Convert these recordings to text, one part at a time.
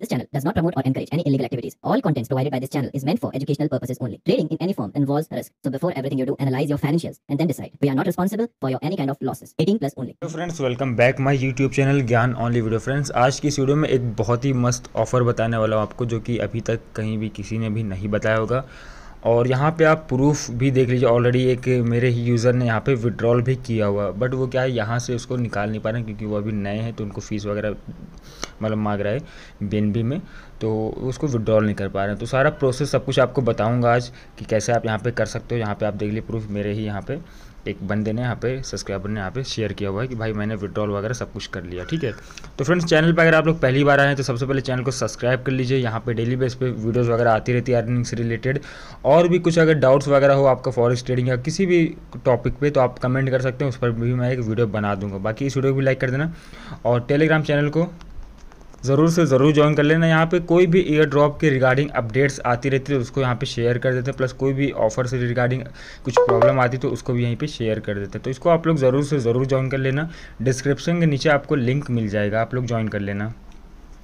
This channel does not promote or encourage any illegal activities. All contents provided by this channel is meant for educational purposes only. Trading in any form involves risk. So before everything you do, analyze your financials and then decide. We are not responsible for your any kind of losses. 18 plus only. Hello friends welcome back my YouTube channel Gyan only video friends आज की इस video में एक बहुत ही मस्त offer बताने वाला हूँ आपको जो कि अभी तक कहीं भी किसी ने भी नहीं बताया होगा और यहाँ पे आप प्रूफ भी देख लीजिए ऑलरेडी एक मेरे ही यूज़र ने यहाँ पे विड्रॉल भी किया हुआ बट वो क्या है यहाँ से उसको निकाल नहीं पा रहे क्योंकि वो अभी नए हैं तो उनको फ़ीस वगैरह मतलब मांग रहा है बी में तो उसको विड्रॉल नहीं कर पा रहे हैं तो सारा प्रोसेस सब कुछ आपको बताऊँगा आज कि कैसे आप यहाँ पर कर सकते हो यहाँ पर आप देख लीजिए प्रूफ मेरे ही यहाँ पर एक बंदे ने यहाँ पे सब्सक्राइबर ने यहाँ पे शेयर किया हुआ है कि भाई मैंने विड्रॉल वगैरह सब कुछ कर लिया ठीक है तो फ्रेंड्स चैनल पे अगर आप लोग पहली बार आए हैं तो सबसे पहले चैनल को सब्सक्राइब कर लीजिए यहाँ पे डेली बेस पे वीडियोस वगैरह आती रहती है अर्निंग से रिलेटेड और भी कुछ अगर डाउट्स वगैरह हो आपका फॉरेस्ट ट्रेडिंग या किसी भी टॉपिक पर तो आप कमेंट कर सकते हैं उस पर भी मैं एक वीडियो बना दूंगा बाकी इस वीडियो को भी लाइक कर देना और टेलीग्राम चैनल को ज़रूर से ज़रूर ज्वाइन कर लेना यहाँ पे कोई भी ईयर ड्रॉप के रिगार्डिंग अपडेट्स आती रहती है उसको यहाँ पे शेयर कर देते हैं प्लस कोई भी ऑफर से रिगार्डिंग कुछ प्रॉब्लम आती तो उसको भी यहीं पे शेयर कर देते हैं तो इसको आप लोग ज़रूर से ज़रूर ज्वाइन कर लेना डिस्क्रिप्शन के नीचे आपको लिंक मिल जाएगा आप लोग ज्वाइन कर लेना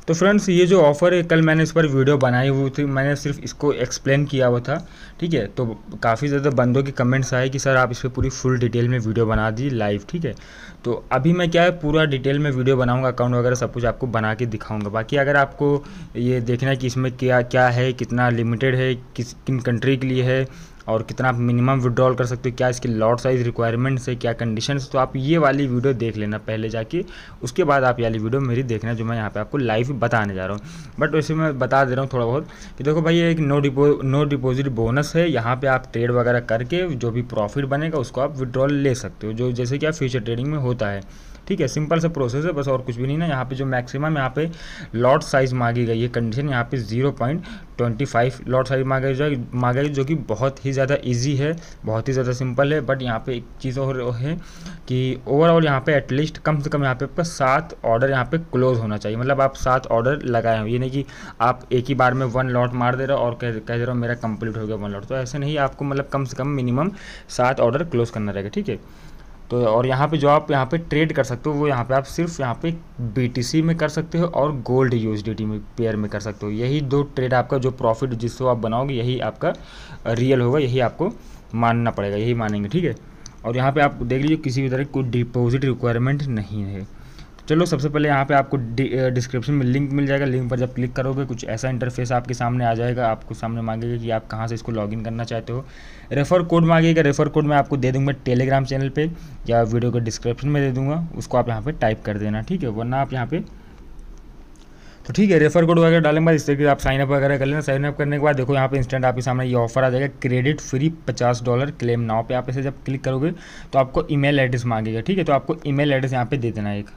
तो फ्रेंड्स ये जो ऑफ़र है कल मैंने इस पर वीडियो बनाई हुई थी मैंने सिर्फ इसको एक्सप्लेन किया हुआ था ठीक है तो काफ़ी ज़्यादा बंदों के कमेंट्स आए कि सर आप इस पर पूरी फुल डिटेल में वीडियो बना दी लाइव ठीक है तो अभी मैं क्या है पूरा डिटेल में वीडियो बनाऊँगा अकाउंट वगैरह सब कुछ आपको बना के दिखाऊँगा बाकी अगर आपको ये देखना है कि इसमें क्या क्या है कितना लिमिटेड है किस किन कंट्री के लिए है और कितना आप मिनिमम विड्रॉल कर सकते हो क्या इसकी लॉट साइज रिक्वायरमेंट्स है क्या कंडीशंस तो आप ये वाली वीडियो देख लेना पहले जाके उसके बाद आप ये वाली वीडियो मेरी देखना जो मैं यहाँ पे आपको लाइव बताने जा रहा हूँ बट वैसे मैं बता दे रहा हूँ थोड़ा बहुत कि देखो भाई ये एक no deposit no deposit bonus है यहाँ पर आप ट्रेड वगैरह करके जो भी प्रॉफिट बनेगा उसको आप विड्रॉल ले सकते हो जो जैसे कि आप फ्यूचर ट्रेडिंग में होता है ठीक है सिंपल सा प्रोसेस है बस और कुछ भी नहीं ना यहाँ पे जो मैक्सिमम यहाँ पे लॉट साइज़ मांगी गई है कंडीशन यहाँ पे zero point twenty five lot size मांगा जाए मांगा जो कि बहुत ही ज़्यादा इजी है बहुत ही ज़्यादा सिंपल है बट यहाँ पे एक चीज़ और है कि ओवरऑल यहाँ पे एटलीस्ट कम से कम यहाँ पे आपका सात ऑर्डर यहाँ पे क्लोज होना चाहिए मतलब आप सात ऑर्डर लगाए हो ये नहीं कि आप एक ही बार में वन लॉट मार दे रहे हो और कह कह दे रहे हो मेरा कंप्लीट हो गया वन लॉट तो ऐसे नहीं आपको मतलब कम से कम मिनिमम सात ऑर्डर क्लोज करना रहेगा ठीक है तो और यहाँ पे जो आप यहाँ पे ट्रेड कर सकते हो वो यहाँ पे आप सिर्फ यहाँ पे बीटीसी में कर सकते हो और गोल्ड यूएसडीटी में पेयर में कर सकते हो यही दो ट्रेड आपका जो प्रॉफिट जिसको आप बनाओगे यही आपका रियल होगा यही आपको मानना पड़ेगा यही मानेंगे ठीक है और यहाँ पे आप देख लीजिए किसी भी तरह कोई डिपॉजिट रिक्वायरमेंट नहीं है चलो सबसे पहले यहाँ पे आपको डिस्क्रिप्शन में लिंक मिल जाएगा लिंक पर जब क्लिक करोगे कुछ ऐसा इंटरफेस आपके सामने आ जाएगा आपको सामने मांगेगा कि आप कहाँ से इसको लॉगिन करना चाहते हो रेफ़र कोड मांगेगा रेफ़र कोड मैं आपको दे दूँगा टेलीग्राम चैनल पर या वीडियो के डिस्क्रिप्शन में दे दूँगा उसको आप यहाँ पर टाइप कर देना ठीक है वरना आप यहाँ पर तो ठीक है रेफर कोड वगैरह डालेंगे बाद इस तरीके से आप साइनअप वगैरह कर लेना साइनअप करने के बाद देखो यहाँ पे इंस्टेंट आपके सामने ये ऑफर आ जाएगा क्रेडिट फ्री पचास डॉलर क्लेम नाव पे आप इसे जब क्लिक करोगे तो आपको ईमेल एड्रेस मांगेगा ठीक है तो आपको ईमेल एड्रेस यहाँ पे दे देना एक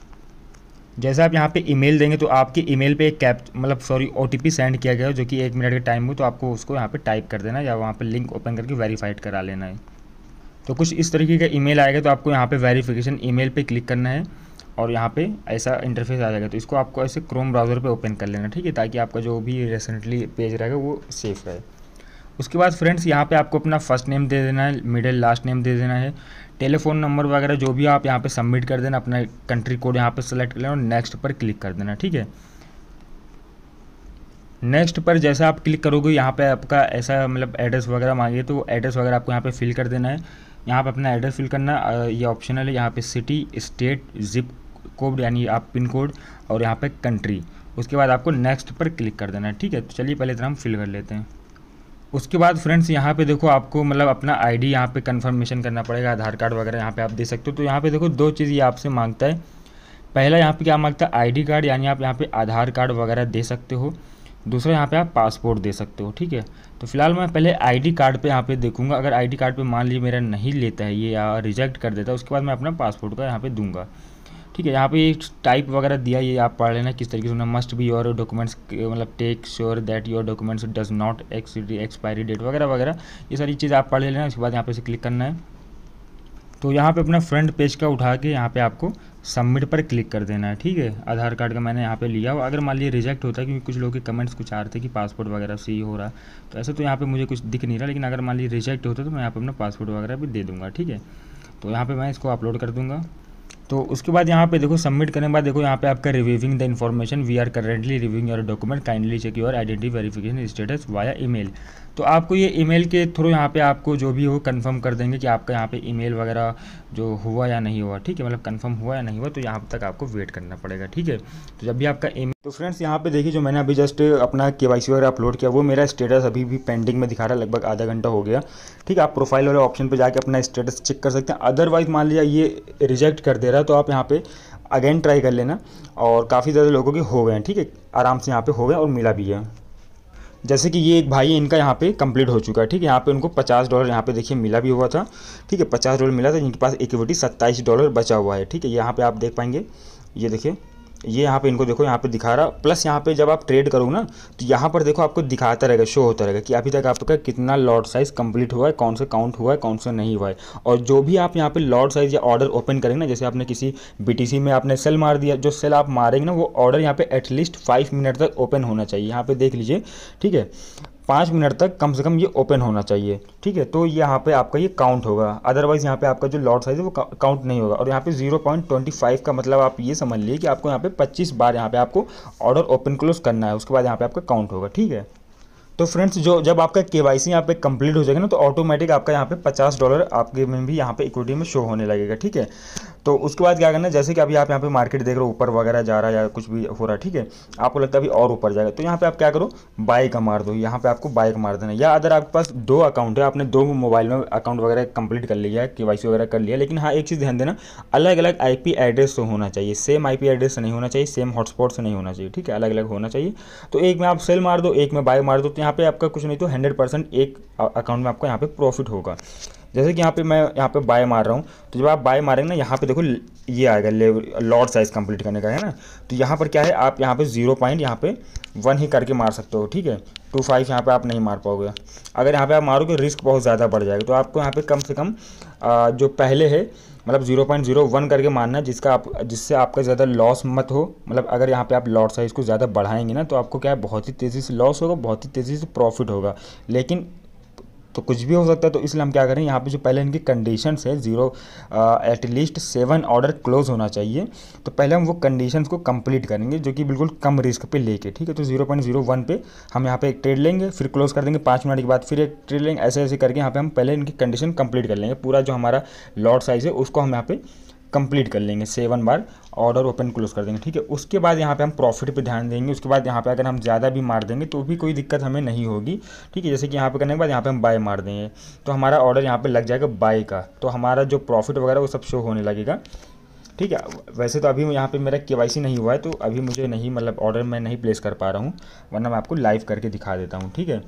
जैसे आप यहाँ पे ईमेल देंगे तो आपके ईमेल पे एक कैप मतलब सॉरी ओ सेंड किया गया जो कि एक मिनट के टाइम हो तो आपको उसको यहाँ पे टाइप कर देना या वहाँ पे लिंक ओपन करके वेरीफाइड करा लेना है तो कुछ इस तरीके का ईमेल आएगा तो आपको यहाँ पे वेरीफिकेशन ईमेल पे क्लिक करना है और यहाँ पे ऐसा इंटरफेस आ जाएगा तो इसको आपको ऐसे क्रोम ब्राउज़र पर ओपन कर लेना ठीक है ताकि आपका जो भी रिसेंटली पेज रहेगा वो सेफ रहे उसके बाद फ्रेंड्स यहाँ पे आपको अपना फर्स्ट नेम दे देना है मिडिल लास्ट नेम दे देना है टेलीफोन नंबर वगैरह जो भी आप यहाँ पे सबमिट कर देना अपना कंट्री कोड यहाँ पे सेलेक्ट कर लेना और नेक्स्ट पर क्लिक कर देना ठीक है नेक्स्ट पर जैसा आप क्लिक करोगे यहाँ पे आपका ऐसा मतलब एड्रेस वगैरह मांगिए तो एड्रेस वगैरह आपको यहाँ पे फिल कर देना है यहाँ पे अपना एड्रेस फिल करना ये ऑप्शनल है यहाँ पे सिटी स्टेट जिप कोड यानी आप पिन कोड और यहाँ पे कंट्री उसके बाद आपको नेक्स्ट पर क्लिक कर देना है ठीक है तो चलिए पहले तरह हम फिल कर लेते हैं उसके बाद फ्रेंड्स यहाँ पे देखो आपको मतलब अपना आईडी यहाँ पर कन्फर्मेशन करना पड़ेगा आधार कार्ड वगैरह यहाँ पे आप दे सकते हो तो यहाँ पे देखो दो चीज़ ये आपसे मांगता है पहला यहाँ पे क्या मांगता है आईडी कार्ड यानी आप यहाँ पे आधार कार्ड वगैरह दे सकते हो दूसरा यहाँ पे आप पासपोर्ट दे सकते हो ठीक है तो फिलहाल मैं पहले आई कार्ड पर यहाँ पर देखूँगा अगर आई कार्ड पर मान लीजिए मेरा नहीं लेता है ये या रिजेक्ट कर देता है उसके बाद मैं अपना पासपोर्ट का यहाँ पर दूँगा ठीक है यहाँ पे टाइप वगैरह दिया ये आप पढ़ लेना किस तरीके से मस्ट बी योर डॉक्यूमेंट्स मतलब take sure that your documents does not ex expiry date वगैरह वगैरह ये सारी चीज़ आप पढ़ लेना उसके बाद यहाँ पे इसे क्लिक करना है तो यहाँ पे अपना फ्रंट पेज का उठा के यहाँ पे आपको सबमिट पर क्लिक कर देना है ठीक है आधार कार्ड का मैंने यहाँ पे लिया अगर मान लीजिए रिजेक्ट होता है क्योंकि कुछ लोग के कमेंट्स कुछ आ रहे थे कि पासपोर्ट वगैरह से ही हो रहा तो ऐसे तो यहाँ पे मुझे कुछ दिख नहीं रहा लेकिन अगर मान लीजिए रिजेक्ट होता तो मैं यहाँ पर अपना पासपोर्ट वगैरह भी दे दूँगा ठीक है तो यहाँ पर मैं इसको अपलोड कर दूँगा तो उसके बाद यहाँ पे देखो सबमिट करने के बाद देखो यहाँ पे आपका reviewing the information we are currently reviewing your document kindly check your identity verification status via email तो आपको ये ईमेल के थ्रू यहाँ पे आपको जो भी हो कंफर्म कर देंगे कि आपका यहाँ पे ईमेल वगैरह जो हुआ या नहीं हुआ ठीक है मतलब कंफर्म हुआ या नहीं हुआ तो यहाँ तक आपको वेट करना पड़ेगा ठीक है तो जब भी आपका ईमेल तो फ्रेंड्स यहाँ पे देखिए जो मैंने अभी जस्ट अपना के वाई वगैरह अपलोड किया वो मेरा स्टेटस अभी भी पेंडिंग में दिखा रहा है लगभग आधा घंटा हो गया ठीक है आप प्रोफाइल वाले ऑप्शन पर जाकर अपना स्टेटस चेक कर सकते हैं अदरवाइज मान लीजिए ये रिजेक्ट कर दे रहा है तो आप यहाँ पर अगेन ट्राई कर लेना और काफ़ी ज़्यादा लोगों के हो गए हैं ठीक है आराम से यहाँ पे हो गए और मिला भी है जैसे कि ये एक भाई है इनका यहाँ पे कंप्लीट हो चुका है ठीक है यहाँ पे उनको पचास डॉलर यहाँ पे देखिए मिला भी हुआ था ठीक है पचास डॉलर मिला था इनके पास इक्विटी सत्ताईस डॉलर बचा हुआ है ठीक है यहाँ पे आप देख पाएंगे ये देखिए ये यहाँ पे इनको देखो यहाँ पे दिखा रहा प्लस यहाँ पे जब आप ट्रेड करो ना तो यहाँ पर देखो आपको दिखाता रहेगा शो होता रहेगा कि अभी तक आपका कितना लॉट साइज़ कंप्लीट हुआ है कौन सा काउंट हुआ है कौन सा नहीं हुआ है और जो भी आप यहाँ पे लॉट साइज़ या ऑर्डर ओपन करेंगे ना जैसे आपने किसी बी में आपने सेल मार दिया जो सेल आप मारेंगे ना वो ऑर्डर यहाँ पर एटलीस्ट फाइव मिनट तक ओपन होना चाहिए यहाँ पर देख लीजिए ठीक है पाँच मिनट तक कम से कम ये ओपन होना चाहिए ठीक है तो यहाँ पे आपका ये काउंट होगा अदरवाइज़ यहाँ पे आपका जो लॉट साइज़ है वो काउंट नहीं होगा और यहाँ पे 0.25 का मतलब आप ये समझ लिए कि आपको यहाँ पे 25 बार यहाँ पे आपको ऑर्डर ओपन क्लोज करना है उसके बाद यहाँ पे आपका काउंट होगा ठीक है तो फ्रेंड्स जो जब आपका के वाई सी यहाँ पे कंप्लीट हो जाएगा ना तो ऑटोमेटिक आपका यहाँ पे पचास डॉलर आपके में भी यहाँ पे इक्विटी में शो होने लगेगा ठीक है तो उसके बाद क्या करना है जैसे कि अभी आप यहाँ पे मार्केट देख रहे हो ऊपर वगैरह जा रहा है या कुछ भी हो रहा है ठीक है आपको लगता है अभी और ऊपर जाएगा तो यहाँ पे आप क्या करो बाइक का मार दो यहाँ पे आपको बाइक मार देना या अदर आपके पास दो अकाउंट है आपने दो मोबाइल में अकाउंट वगैरह कंप्लीट कर लिया है के वगैरह कर लिया लेकिन हाँ एक चीज़ ध्यान देना अलग अलग आई एड्रेस तो होना चाहिए सेम आई एड्रेस नहीं होना चाहिए सेम हॉटस्पॉट से नहीं होना चाहिए ठीक है अलग अलग होना चाहिए तो एक में आप सेल मार दो एक में बाइक मार दो तो यहाँ पर आपका कुछ नहीं तो हंड्रेड एक अकाउंट में आपका यहाँ पर प्रॉफिट होगा जैसे कि यहाँ पे मैं यहाँ पे बाय मार रहा हूँ तो जब आप बाय मारेंगे ना यहाँ पे देखो ये आएगा लेवल लॉर्ड साइज कंप्लीट करने का है ना तो यहाँ पर क्या है आप यहाँ पे जीरो पॉइंट यहाँ पे वन ही करके मार सकते हो ठीक है टू फाइव यहाँ पे आप नहीं मार पाओगे अगर यहाँ पे आप मारोगे रिस्क बहुत ज़्यादा बढ़ जाएगा तो आपको यहाँ पर कम से कम जो पहले है मतलब जीरो पॉइंट जीरो वन करके मारना है जिसका आप जिससे आपका ज़्यादा लॉस मत हो मतलब अगर यहाँ पे आप लॉट साइज़ को ज़्यादा बढ़ाएंगे ना तो आपको क्या है बहुत ही तेज़ी से लॉस होगा बहुत ही तेज़ी से प्रॉफिट होगा लेकिन तो कुछ भी हो सकता है तो इसलिए हम क्या करें यहाँ पे जो पहले इनकी कंडीशन है zero at least seven order close होना चाहिए तो पहले हम वो कंडीशंस को कंप्लीट करेंगे जो कि बिल्कुल कम रिस्क पे लेके ठीक है तो जीरो पॉइंट जीरो वन पे हम यहाँ पे एक ट्रेड लेंगे फिर क्लोज कर देंगे पाँच मिनट के बाद फिर एक ट्रेड लेंगे ऐसे ऐसे करके यहाँ पे हम पहले इनकी कंडीशन कंप्लीट कर लेंगे पूरा जो हमारा लॉट साइज़ है उसको हम यहाँ पे कंप्लीट कर लेंगे सेवन बार ऑर्डर ओपन क्लोज कर देंगे ठीक है उसके बाद यहाँ पे हम प्रॉफिट पे ध्यान देंगे उसके बाद यहाँ पे अगर हम ज़्यादा भी मार देंगे तो भी कोई दिक्कत हमें नहीं होगी ठीक है जैसे कि यहाँ पे करने के बाद यहाँ पे हम बाय मार देंगे तो हमारा ऑर्डर यहाँ पे लग जाएगा बाय का तो हमारा जो प्रॉफिट वगैरह वो सब शो होने लगेगा ठीक है वैसे तो अभी यहाँ पर मेरा के नहीं हुआ है तो अभी मुझे नहीं मतलब ऑर्डर मैं नहीं प्लेस कर पा रहा हूँ वरना मैं आपको लाइव करके दिखा देता हूँ ठीक है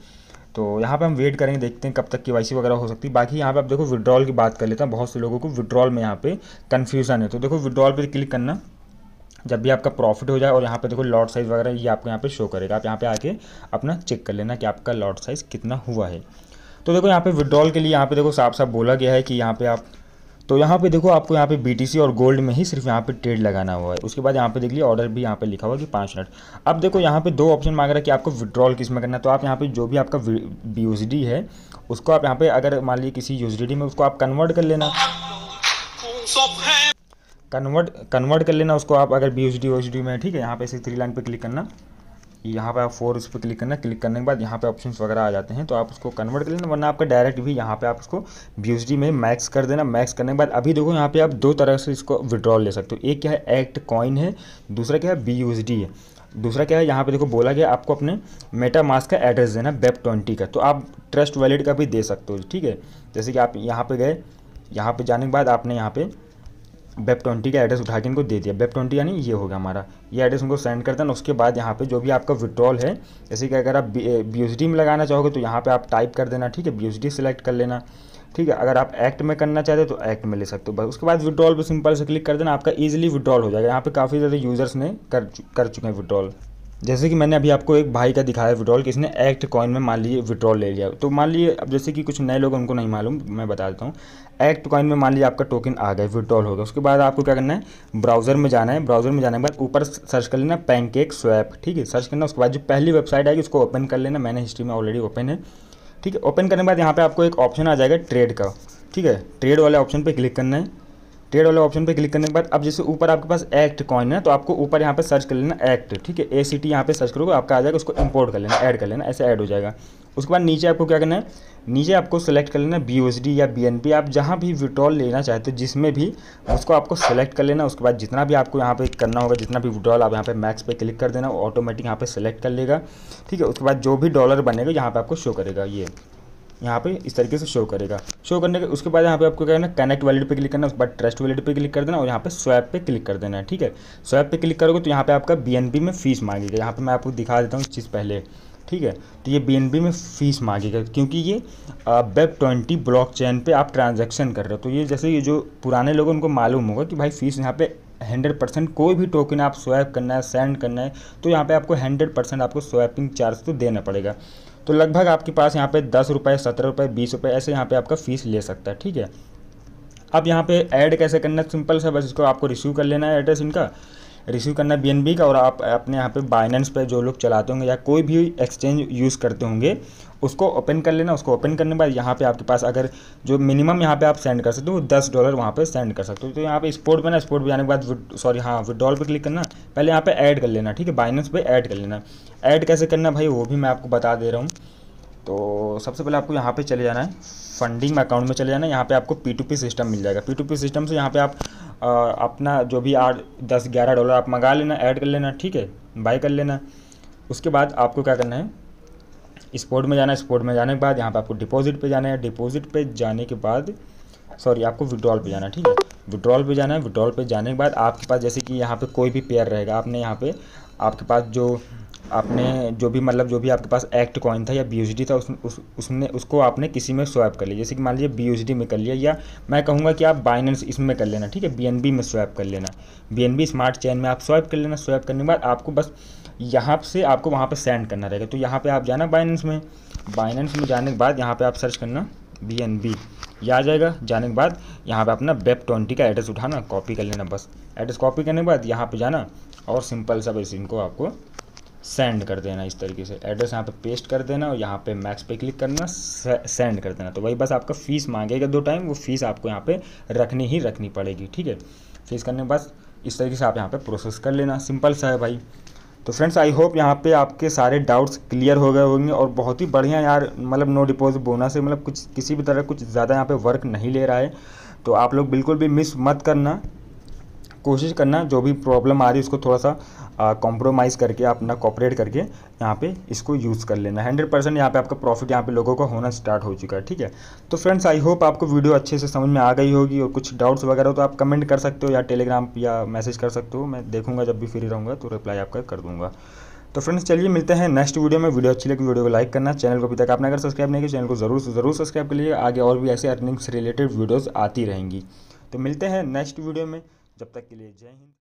तो यहाँ पे हम वेट करेंगे देखते हैं कब तक के वगैरह हो सकती है बाकी यहाँ पे आप देखो विड्रॉल की बात कर लेते हैं बहुत से लोगों को विड्रॉल में यहाँ पे कन्फ्यूज़न है तो देखो विड्रॉल पर क्लिक करना जब भी आपका प्रॉफिट हो जाए और यहाँ पे देखो लॉट साइज़ वगैरह ये आपको यहाँ पे शो करेगा आप यहाँ पे आके अपना चेक कर लेना कि आपका लॉट साइज़ कितना हुआ है तो देखो यहाँ पे विड्रॉल के लिए यहाँ पे देखो साफ साफ बोला गया है कि यहाँ पे आप तो यहाँ पे देखो आपको यहाँ पे बीटीसी और गोल्ड में ही सिर्फ यहाँ पे ट्रेड लगाना हुआ है उसके बाद यहाँ पे देख लिया ऑर्डर भी यहाँ पे लिखा हुआ है कि पाँच मिनट अब देखो यहाँ पे दो ऑप्शन मांग रहा है कि आपको विड्रॉल किस में करना है तो आप यहाँ पे जो भी आपका बी है उसको आप यहाँ पे अगर मान लीजिए किसी यूजडी में उसको आप कन्वर्ट कर लेना कन्वर्ट कन्वर्ट कर लेना उसको आप अगर बी एच डी में ठीक है यहाँ पे थ्री लाइन पे क्लिक करना यहाँ पर आप फोर उस पर क्लिक करना क्लिक करने के बाद यहाँ पे ऑप्शंस वगैरह आ जाते हैं तो आप उसको कन्वर्ट कर लेना वरना आपका डायरेक्ट भी यहाँ पे आप उसको बी में मैक्स कर देना मैक्स करने के बाद अभी देखो यहाँ पे आप दो तरह से इसको विड्रॉल ले सकते हो एक क्या है एक्ट कॉइन है दूसरा क्या है बी है दूसरा क्या है यहाँ पे देखो बोला गया आपको अपने मेटा मास्क का एड्रेस देना बेप ट्वेंटी का तो आप ट्रस्ट वैलिड का भी दे सकते हो ठीक है जैसे कि आप यहाँ पे गए यहाँ पे जाने के बाद आपने यहाँ पे वेब ट्वेंटी का एड्रेस उठा के इनको दे दिया वेब ट्वेंटी यानी ये होगा हमारा ये एड्रेस उनको सेंड कर देना उसके बाद यहाँ पे जो भी आपका विड्रॉल है जैसे कि अगर आप बी में लगाना चाहोगे तो यहाँ पे आप टाइप कर देना ठीक है बी सेलेक्ट कर लेना ठीक है अगर आप एक्ट में करना चाहते हो तो एक्ट में ले सकते हो बस उसके बाद विड्रॉल पर सिंपल से क्लिक कर देना आपका ईजिली विड्रॉल हो जाएगा यहाँ पर काफ़ी ज़्यादा यूज़र्स ने कर कर चुके हैं विड्रॉल जैसे कि मैंने अभी आपको एक भाई का दिखाया विड्रॉल किसने एक्ट कॉइन में मान लीजिए विड्रॉल ले लिया तो मान लीजिए अब जैसे कि कुछ नए लोग उनको नहीं मालूम मैं बता देता हूँ एक्ट कॉइन में मान लीजिए आपका टोकन आ गया विड्रॉल हो गया उसके बाद आपको क्या करना है ब्राउजर में जाना है ब्राउजर में जाने के बाद ऊपर सर्च कर लेना पैंकेक स्वैप ठीक है सर्च करना उसके बाद जो पहली वेबसाइट आएगी उसको ओपन कर लेना मैंने हिस्ट्री में ऑलरेडी ओपन है ठीक है ओपन करने के बाद यहाँ पर आपको एक ऑप्शन आ जाएगा ट्रेड का ठीक है ट्रेड वाले ऑप्शन पर क्लिक करना है ट्रेड वाले ऑप्शन पे क्लिक करने के बाद अब जैसे ऊपर आपके पास एक्ट कॉइन है तो आपको ऊपर यहाँ पे सर्च कर लेना एक्ट ठीक है ए सी टी यहाँ पर सर्च करोगे आपका आ जाएगा उसको इंपोर्ट कर लेना ऐड कर लेना ऐसे ऐड हो जाएगा उसके बाद नीचे आपको क्या करना है नीचे आपको सेलेक्ट कर लेना बी या बी आप जहाँ भी विड्रॉल लेना चाहते हो जिसमें भी उसको आपको सेलेक्ट कर लेना उसके बाद जितना भी आपको यहाँ पे करना होगा जितना भी विड्रॉल आप यहाँ पे मैक्स पे क्लिक कर देना वो ऑटोमेटिक यहाँ पे सेलेक्ट कर लेगा ठीक है उसके बाद जो भी डॉलर बनेगा यहाँ पे आपको शो करेगा ये यहाँ पे इस तरीके से शो करेगा शो करने के उसके बाद यहाँ पे आपको क्या करना कनेक्ट वैलिड पे क्लिक करना उसके बाद ट्रस्ट वैलिड पे क्लिक कर देना और यहाँ पे स्वैप पे क्लिक कर देना है ठीक है स्वैप पे क्लिक करोगे तो यहाँ पे आपका बीएनबी में फीस मांगेगा यहाँ पे मैं आपको दिखा देता हूँ चीज़ पहले ठीक है तो ये बी में फ़ीस मांगेगा क्योंकि ये वेब ट्वेंटी ब्लॉक चैन पर आप ट्रांजेक्शन कर रहे हो तो ये जैसे ये जो पुराने लोग उनको मालूम होगा कि भाई फीस यहाँ पे हंड्रेड परसेंट कोई भी टोकन आप स्वैप करना है सेंड करना है तो यहाँ पे आपको हंड्रेड परसेंट आपको स्वैपिंग चार्ज तो देना पड़ेगा तो लगभग आपके पास यहाँ पे दस रुपये सत्रह रुपये बीस रुपये ऐसे यहाँ पे आपका फ़ीस ले सकता है ठीक है अब यहाँ पे ऐड कैसे करना है सिंपल सा बस इसको आपको रिसीव कर लेना है एड्रेस इनका रिसीव करना बी का और आप अपने यहाँ पे बाइनेंस पे जो लोग चलाते होंगे या कोई भी एक्सचेंज यूज़ करते होंगे उसको ओपन कर लेना उसको ओपन करने के बाद यहाँ पे आपके पास अगर जो मिनिमम यहाँ पे आप सेंड कर सकते हो दस डॉलर वहाँ पे सेंड कर सकते हो तो यहाँ पे स्पोर्ट पर ना स्पोर्ट पर जाने के बाद सॉरी हाँ विड्रॉल पे क्लिक करना पहले यहाँ पे ऐड कर लेना ठीक है बाइनेंस पे ऐड कर लेना ऐड कैसे करना भाई वो भी मैं आपको बता दे रहा हूँ तो सबसे पहले आपको यहाँ पर चले जाना है फंडिंग अकाउंट में चले जाना है यहाँ पर आपको पी टू पी सिस्टम मिल जाएगा पी टू पी सिस्टम से यहाँ पर आप अपना जो भी आठ दस ग्यारह डॉलर आप मंगा लेना ऐड कर लेना ठीक है बाय कर लेना उसके बाद आपको क्या करना है स्पोर्ट में जाना है स्पोर्ट में जाने के बाद यहाँ पर आपको डिपॉजिट पे जाना है डिपॉजिट पे जाने के बाद सॉरी आपको विड्रॉल पे जाना है ठीक है विड्रॉल पे जाना है विड्रॉल पे जाने के बाद आपके पास जैसे कि यहाँ पे कोई भी पेयर रहेगा आपने यहाँ पे आपके पास जो आपने जो भी मतलब जो भी आपके पास एक्ट कॉइन था या बी था उस, उस उसने उसको आपने किसी में स्वैप कर लिया जैसे कि मान लीजिए बी में कर लिया या मैं कहूँगा कि आप बाइनेंस इसमें कर लेना ठीक है बी में स्वैप कर लेना बी स्मार्ट चैन में आप स्वैप कर लेना स्वैप करने के बाद आपको बस यहाँ से आपको वहाँ पर सेंड करना रहेगा तो यहाँ पर आप जाना बाइनेंस में बाइनेंस में जाने के बाद यहाँ पर आप सर्च करना बी एन बी ये आ जाएगा जाने के बाद यहाँ पे अपना बेब ट्वेंटी का एड्रेस उठाना कॉपी कर लेना बस एड्रेस कॉपी करने के बाद यहाँ पे जाना और सिंपल सा बस इनको आपको सेंड कर देना इस तरीके से एड्रेस यहाँ पे पेस्ट कर देना और यहाँ पे मैक्स पे क्लिक करना सेंड कर देना तो वही बस आपका फ़ीस मांगेगा दो टाइम वो फ़ीस आपको यहाँ पे रखनी ही रखनी पड़ेगी ठीक है फीस करने के बाद इस तरीके से आप यहाँ पे प्रोसेस कर लेना सिंपल सा है भाई तो फ्रेंड्स आई होप यहाँ पे आपके सारे डाउट्स क्लियर हो गए होंगे और बहुत ही बढ़िया यार मतलब नो डिपोजिट बोना से मतलब कुछ किसी भी तरह कुछ ज़्यादा यहाँ पे वर्क नहीं ले रहा है तो आप लोग बिल्कुल भी मिस मत करना कोशिश करना जो भी प्रॉब्लम आ रही है उसको थोड़ा सा कॉम्प्रोमाइज़ करके अपना कॉपरेट करके यहाँ पे इसको यूज़ कर लेना हंड्रेड परसेंट यहाँ पर आपका प्रॉफिट यहाँ पे लोगों का होना स्टार्ट हो चुका है ठीक है तो फ्रेंड्स आई होप आपको वीडियो अच्छे से समझ में आ गई होगी और कुछ डाउट्स वगैरह तो आप कमेंट कर सकते हो या टेलीग्राम या मैसेज कर सकते हो मैं देखूँगा जब भी फ्री रहूँगा तो रिप्लाई आपका कर दूँगा तो फ्रेंड्स चलिए मिलते हैं नेक्स्ट वीडियो में वीडियो अच्छी लगी वीडियो तो को लाइक करना चैनल को अभी तक आपने अगर सब्सक्राइब नहीं किया चैनल को जरूर जरूर सब्सक्राइब कर लिए आगे और भी ऐसे अर्निंग्स रिलेटेड वीडियोज़ आती रहेंगी तो मिलते हैं नेक्स्ट वीडियो में जब तक के लिए जय हिंद